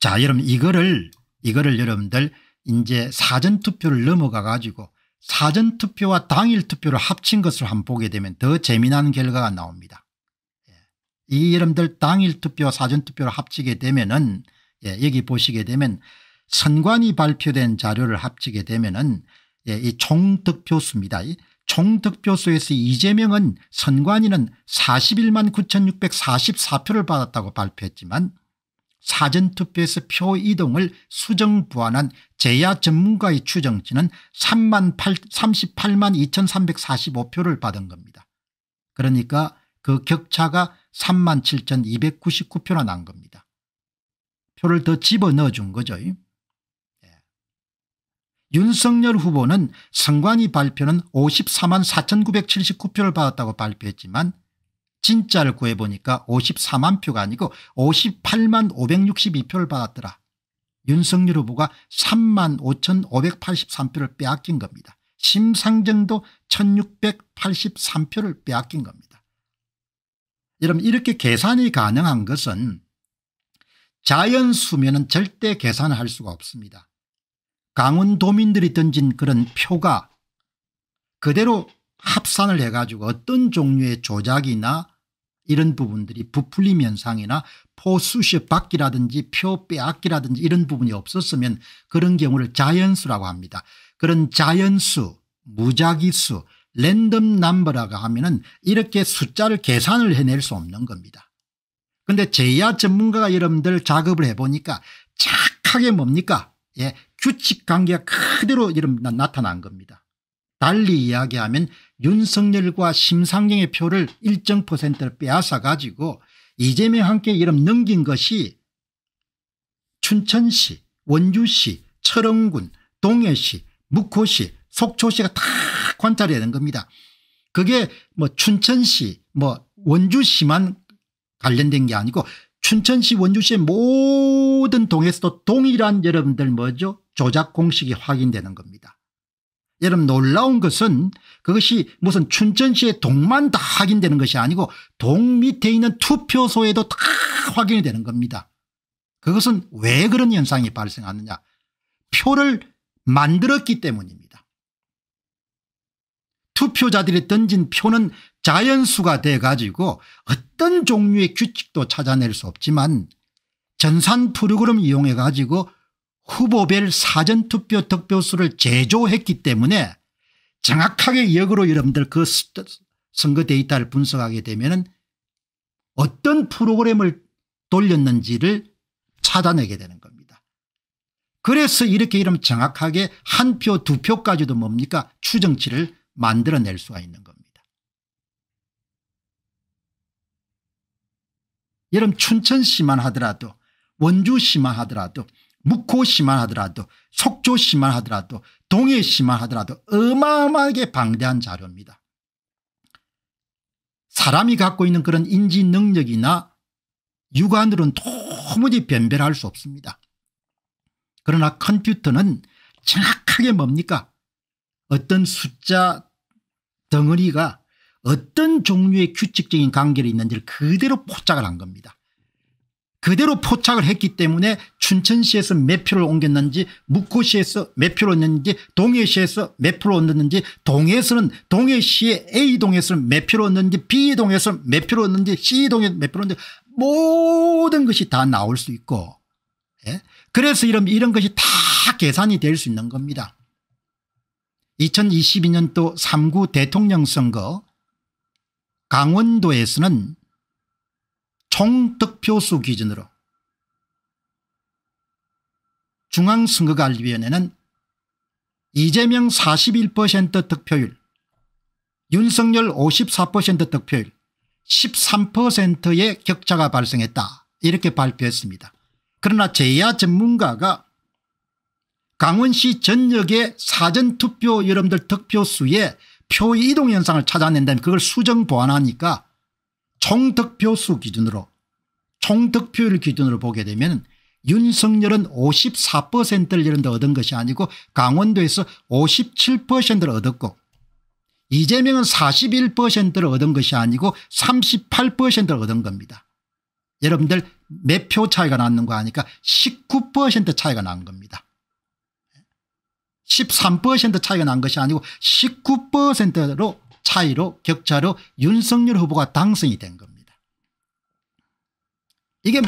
자 여러분 이거를 이거를 여러분들 이제 사전투표를 넘어가 가지고 사전투표와 당일투표를 합친 것을 한번 보게 되면 더 재미난 결과가 나옵니다. 예. 이 여러분들 당일투표와 사전투표를 합치게 되면 은 예, 여기 보시게 되면 선관위 발표된 자료를 합치게 되면 은이 예, 총득표수입니다. 이 총득표수에서 이재명은 선관위는 41만 9644표를 받았다고 발표했지만 사전투표에서 표 이동을 수정 보완한 제야 전문가의 추정치는 3만 8, 38만 2345표를 받은 겁니다. 그러니까 그 격차가 3만 7299표나 난 겁니다. 표를 더 집어넣어 준 거죠. 예. 윤석열 후보는 선관위 발표는 54만 4979표를 받았다고 발표했지만 진짜를 구해보니까 54만 표가 아니고 58만 562표를 받았더라. 윤석열 후보가 3만 5,583표를 빼앗긴 겁니다. 심상정도 1,683표를 빼앗긴 겁니다. 여러분 이렇게 계산이 가능한 것은 자연수면은 절대 계산을 할 수가 없습니다. 강원도민들이 던진 그런 표가 그대로 합산을 해가지고 어떤 종류의 조작이나 이런 부분들이 부풀림 현상이나 포수식 받기라든지 표 빼앗기라든지 이런 부분이 없었으면 그런 경우를 자연수라고 합니다. 그런 자연수 무작위수 랜덤 남버라고 하면 은 이렇게 숫자를 계산을 해낼 수 없는 겁니다. 근데 제야 전문가가 여러분들 작업을 해보니까 착하게 뭡니까? 예, 규칙 관계가 그대로 이름 나타난 겁니다. 달리 이야기하면 윤석열과 심상정의 표를 일정 퍼센트를 빼앗아 가지고 이재명과 함께 이름 넘긴 것이 춘천시 원주시 철원군 동해시 묵호시 속초시가 다 관찰해야 된 겁니다. 그게 뭐 춘천시 뭐 원주시만 관련된 게 아니고 춘천시 원주시의 모든 동에서도 동일한 여러분들 뭐죠 조작 공식이 확인되는 겁니다. 여러분 놀라운 것은 그것이 무슨 춘천시의 동만 다 확인되는 것이 아니고 동 밑에 있는 투표소에도 다 확인이 되는 겁니다. 그것은 왜 그런 현상이 발생하느냐 표를 만들었기 때문입니다. 투표자들이 던진 표는 자연수가 돼 가지고 어떤 종류의 규칙도 찾아낼 수 없지만 전산 프로그램 이용해 가지고 후보별 사전투표 득표수를 제조했기 때문에 정확하게 역으로 여러분들 그 선거 데이터를 분석하게 되면 어떤 프로그램을 돌렸는지를 찾아내게 되는 겁니다. 그래서 이렇게 이러면 정확하게 한 표 두 표까지도 뭡니까 추정치를 만들어낼 수가 있는 겁니다. 여러분 춘천시만 하더라도 원주시만 하더라도 묵호시만 하더라도 속조시만 하더라도 동해시만 하더라도 어마어마하게 방대한 자료입니다. 사람이 갖고 있는 그런 인지 능력이나 육안으로는 도무지 변별할 수 없습니다. 그러나 컴퓨터는 정확하게 뭡니까 어떤 숫자 덩어리가 어떤 종류의 규칙적인 관계를 있는지를 그대로 포착을 한 겁니다. 그대로 포착을 했기 때문에 춘천시에서 몇 표를 옮겼는지 묵호시에서 몇 표를 얻는지 동해시에서 몇 표를 얻는지 동해에서는 동해시의 A동에서는 몇 표를 얻는지 B동에서는 몇 표를 얻는지 C동에서 는몇 표를 얻는지 모든 것이 다 나올 수 있고 예? 그래서 이런, 이런 것이 다 계산이 될 수 있는 겁니다. 2022년도 3구 대통령 선거 강원도에서는 총득표수 기준으로 중앙선거관리위원회는 이재명 41% 득표율, 윤석열 54% 득표율 13%의 격차가 발생했다 이렇게 발표했습니다. 그러나 재야 전문가가 강원시 전역의 사전투표 여러분들 득표수에 표 이동 현상을 찾아낸다면 그걸 수정 보완하니까 총득표수 기준으로 총득표율 기준으로 보게 되면 윤석열은 54%를 이런 데 얻은 것이 아니고 강원도에서 57%를 얻었고 이재명은 41%를 얻은 것이 아니고 38%를 얻은 겁니다. 여러분들 몇 표 차이가 났는 거 아니까 19% 차이가 난 겁니다. 13% 차이가 난 것이 아니고 19%로 차이로 격차로 윤석열 후보가 당선이 된 겁니다. 이게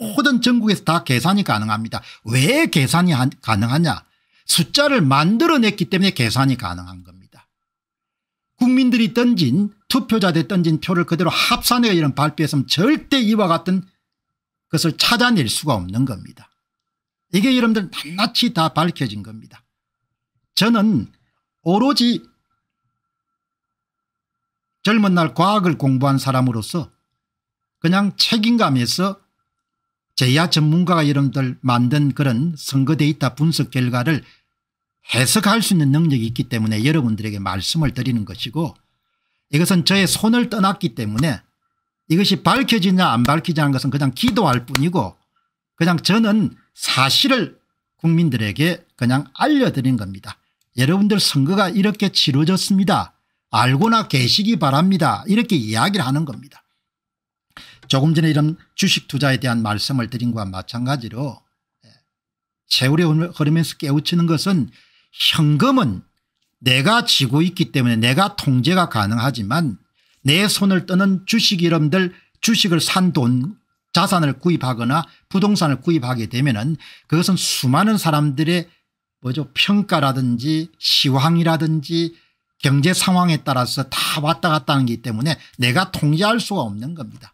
모든 전국에서 다 계산이 가능합니다. 왜 계산이 가능하냐 숫자를 만들어냈기 때문에 계산이 가능한 겁니다. 국민들이 던진 투표자들 던진 표를 그대로 합산해 이런 발표했으면 절대 이와 같은 것을 찾아낼 수가 없는 겁니다. 이게 여러분들 낱낱이 다 밝혀진 겁니다. 저는 오로지 젊은 날 과학을 공부한 사람으로서 그냥 책임감에서 제야 전문가가 여러분들 만든 그런 선거데이터 분석 결과를 해석할 수 있는 능력이 있기 때문에 여러분들에게 말씀을 드리는 것이고 이것은 저의 손을 떠났기 때문에 이것이 밝혀지냐 안 밝히냐는 것은 그냥 기도할 뿐이고 그냥 저는 사실을 국민들에게 그냥 알려드린 겁니다. 여러분들 선거가 이렇게 치러졌습니다. 알고나 계시기 바랍니다. 이렇게 이야기를 하는 겁니다. 조금 전에 이런 주식 투자에 대한 말씀을 드린 것과 마찬가지로 예, 세월이 흐르면서 깨우치는 것은 현금은 내가 지고 있기 때문에 내가 통제가 가능하지만 내 손을 떠는 주식 이름들 주식을 산 돈 자산을 구입하거나 부동산을 구입하게 되면 은 그것은 수많은 사람들의 뭐죠 평가라든지 시황이라든지 경제 상황에 따라서 다 왔다 갔다 하는 기 때문에 내가 통제할 수가 없는 겁니다.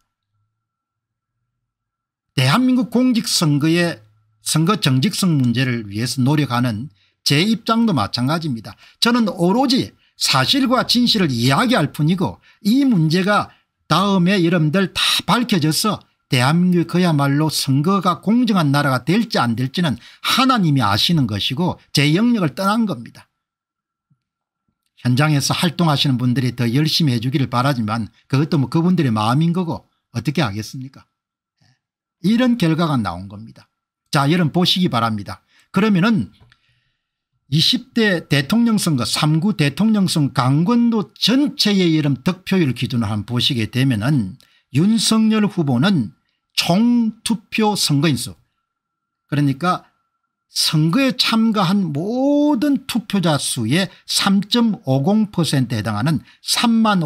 대한민국 공직선거의 선거 정직성 문제를 위해서 노력하는 제 입장도 마찬가지입니다. 저는 오로지 사실과 진실을 이야기할 뿐이고 이 문제가 다음에 여러분들 다 밝혀져서 대한민국 이 그야말로 선거가 공정한 나라가 될지 안 될지는 하나님이 아시는 것이고 제 영역을 떠난 겁니다. 현장에서 활동하시는 분들이 더 열심히 해 주기를 바라지만 그것도 뭐 그분들의 마음인 거고 어떻게 하겠습니까 예. 이런 결과가 나온 겁니다. 자 여러분 보시기 바랍니다. 그러면은 20대 대통령 선거 3구 대통령 선거강권도 전체의 이름 득표율 기준으로 한번 보시게 되면은 윤석열 후보는 총투표 선거인수 그러니까 선거에 참가한 모든 투표자 수의 3.50%에 해당하는 3만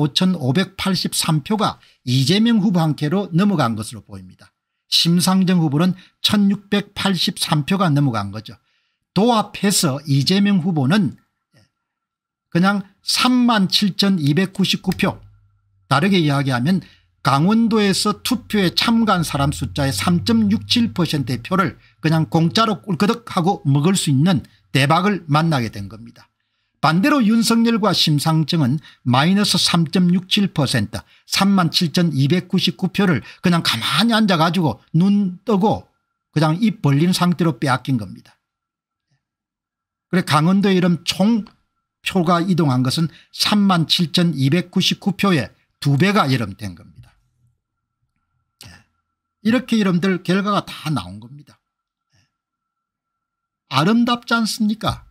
5,583표가 이재명 후보 한께로 넘어간 것으로 보입니다. 심상정 후보는 1683표가 넘어간 거죠. 도합해서 이재명 후보는 그냥 37,299표 다르게 이야기하면 강원도에서 투표에 참가한 사람 숫자의 3.67%의 표를 그냥 공짜로 꿀꺽하고 먹을 수 있는 대박을 만나게 된 겁니다. 반대로 윤석열과 심상정은 마이너스 3.67% 37,299표를 그냥 가만히 앉아가지고 눈 뜨고 그냥 입 벌린 상태로 빼앗긴 겁니다. 그래 강원도에 이름 총 표가 이동한 것은 3 7 2 9 9표에 두배가 이름 된 겁니다. 이렇게 이름들 결과가 다 나온 겁니다. 예. 아름답지 않습니까?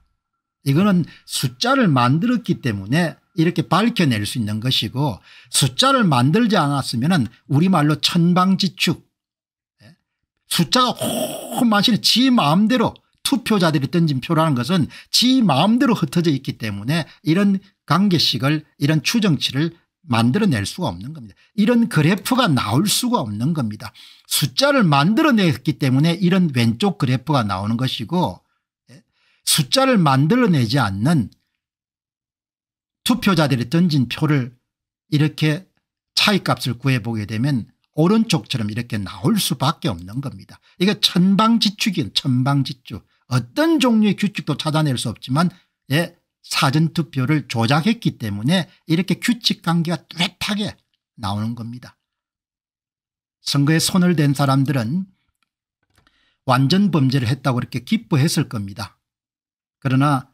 이거는 숫자를 만들었기 때문에 이렇게 밝혀낼 수 있는 것이고 숫자를 만들지 않았으면 우리말로 천방지축 예. 숫자가 호만신에 지 마음대로 투표자들이 던진 표라는 것은 지 마음대로 흩어져 있기 때문에 이런 관계식을 이런 추정치를 만들어낼 수가 없는 겁니다. 이런 그래프가 나올 수가 없는 겁니다. 숫자를 만들어냈기 때문에 이런 왼쪽 그래프가 나오는 것이고 예, 숫자를 만들어내지 않는 투표자들이 던진 표를 이렇게 차이값을 구해보게 되면 오른쪽처럼 이렇게 나올 수밖에 없는 겁니다. 이거 천방지축이에요. 천방지축. 어떤 종류의 규칙도 찾아낼 수 없지만 예, 사전투표를 조작했기 때문에 이렇게 규칙관계가 뚜렷하게 나오는 겁니다. 선거에 손을 댄 사람들은 완전 범죄를 했다고 이렇게 기뻐했을 겁니다. 그러나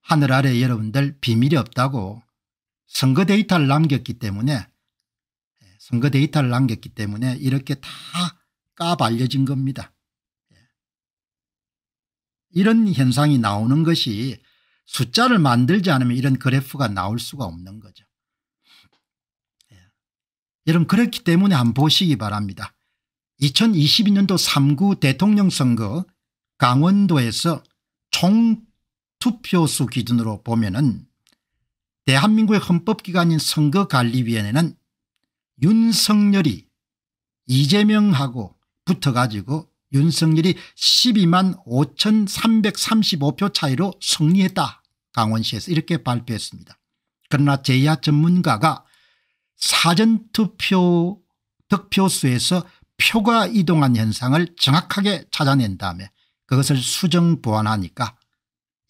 하늘 아래 여러분들 비밀이 없다고 선거 데이터를 남겼기 때문에 예, 선거 데이터를 남겼기 때문에 이렇게 다 까발려진 겁니다. 예. 이런 현상이 나오는 것이 숫자를 만들지 않으면 이런 그래프가 나올 수가 없는 거죠. 예. 여러분 그렇기 때문에 한번 보시기 바랍니다. 2022년도 3구 대통령 선거 강원도에서 총 투표수 기준으로 보면 은 대한민국의 헌법기관인 선거관리위원회는 윤석열이 이재명하고 붙어가지고 윤석열이 12만 5,335표 차이로 승리했다 강원시에서 이렇게 발표했습니다. 그러나 제야 전문가가 사전투표 득표수에서 표가 이동한 현상을 정확하게 찾아낸 다음에 그것을 수정 보완하니까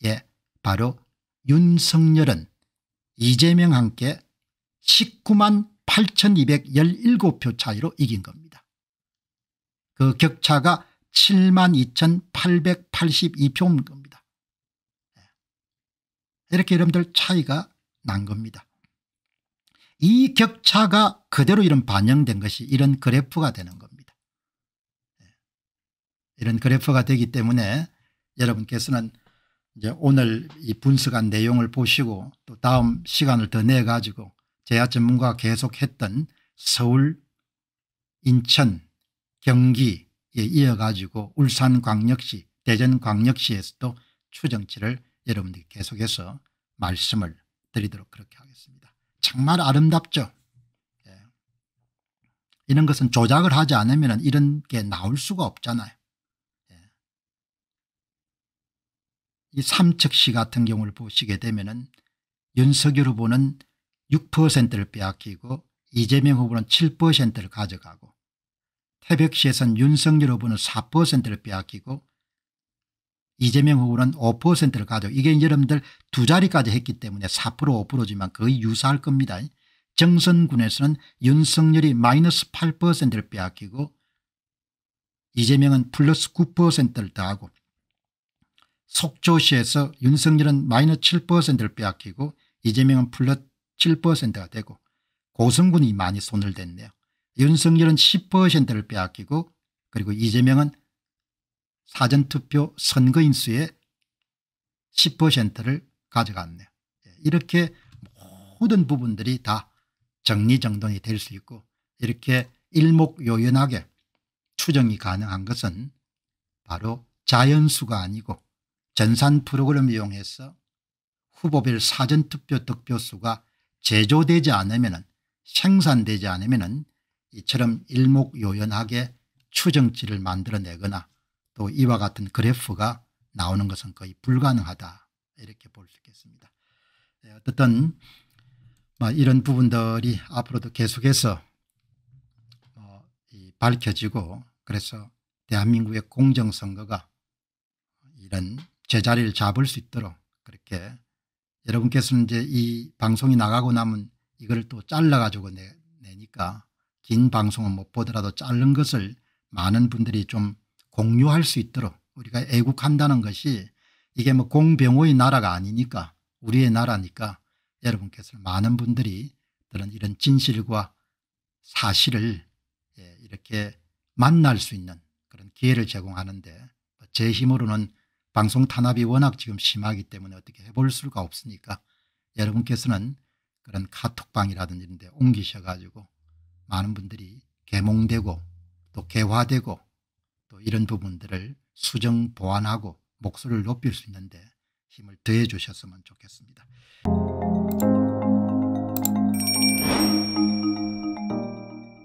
예 바로 윤석열은 이재명 함께 19만 8217표 차이로 이긴 겁니다. 그 격차가 72,882표인 겁니다. 예. 이렇게 여러분들 차이가 난 겁니다. 이 격차가 그대로 이런 반영된 것이 이런 그래프가 되는 겁니다. 예. 이런 그래프가 되기 때문에 여러분께서는 이제 오늘 이 분석한 내용을 보시고 또 다음 시간을 더 내 가지고 제야 전문가가 계속했던 서울, 인천, 경기, 예, 이어가지고 울산광역시 대전광역시에서도 추정치를 여러분들이 계속해서 말씀을 드리도록 그렇게 하겠습니다. 정말 아름답죠. 예. 이런 것은 조작을 하지 않으면 이런 게 나올 수가 없잖아요. 예. 이 삼척시 같은 경우를 보시게 되면 은 윤석열 후보는 6%를 빼앗기고 이재명 후보는 7%를 가져가고 태백시에선 윤석열 후보는 4%를 빼앗기고 이재명 후보는 5%를 가져 이게 여러분들 두 자리까지 했기 때문에 4% 5%지만 거의 유사할 겁니다. 정선군에서는 윤석열이 마이너스 8%를 빼앗기고 이재명은 플러스 9%를 더하고 속초시에서 윤석열은 마이너스 7%를 빼앗기고 이재명은 플러스 7%가 되고 고성군이 많이 손을 댔네요. 윤석열은 10%를 빼앗기고 그리고 이재명은 사전투표 선거인수의 10%를 가져갔네요. 예, 이렇게 모든 부분들이 다 정리정돈이 될 수 있고 이렇게 일목요연하게 추정이 가능한 것은 바로 자연수가 아니고 전산 프로그램 이용해서 후보별 사전투표 득표수가 제조되지 않으면 생산되지 않으면 이처럼 일목요연하게 추정치를 만들어내거나 또 이와 같은 그래프가 나오는 것은 거의 불가능하다 이렇게 볼 수 있겠습니다. 네, 어쨌든 뭐 이런 부분들이 앞으로도 계속해서 어, 밝혀지고 그래서 대한민국의 공정선거가 이런 제자리를 잡을 수 있도록 그렇게 여러분께서는 이제 이 방송이 나가고 나면 이걸 또 잘라가지고 내, 내니까 긴 방송은 못 뭐 보더라도 짧은 것을 많은 분들이 좀 공유할 수 있도록 우리가 애국한다는 것이 이게 뭐 공병호의 나라가 아니니까 우리의 나라니까 여러분께서 많은 분들이 들은 이런 진실과 사실을 예, 이렇게 만날 수 있는 그런 기회를 제공하는데 뭐 제 힘으로는 방송 탄압이 워낙 지금 심하기 때문에 어떻게 해볼 수가 없으니까 여러분께서는 그런 카톡방이라든지 이런 데 옮기셔가지고 많은 분들이 개몽되고 또 개화되고 또 이런 부분들을 수정 보완하고 목소리를 높일 수 있는데 힘을 더해 주셨으면 좋겠습니다.